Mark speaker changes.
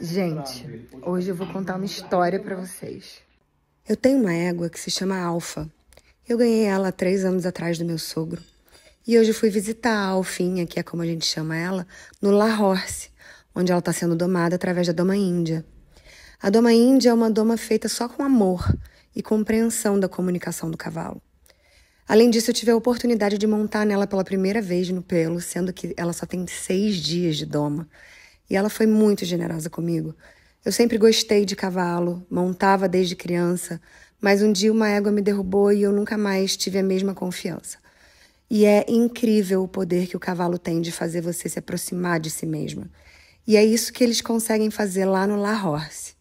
Speaker 1: Gente, hoje eu vou contar uma história para vocês. Eu tenho uma égua que se chama Alfa. Eu ganhei ela há três anos atrás do meu sogro. E hoje eu fui visitar a Alfinha, que é como a gente chama ela, no La Horse, onde ela está sendo domada através da Doma Índia. A Doma Índia é uma doma feita só com amor e compreensão da comunicação do cavalo. Além disso, eu tive a oportunidade de montar nela pela primeira vez no pelo, sendo que ela só tem seis dias de doma. E ela foi muito generosa comigo. Eu sempre gostei de cavalo, montava desde criança, mas um dia uma égua me derrubou e eu nunca mais tive a mesma confiança. E é incrível o poder que o cavalo tem de fazer você se aproximar de si mesma. E é isso que eles conseguem fazer lá no La Horse.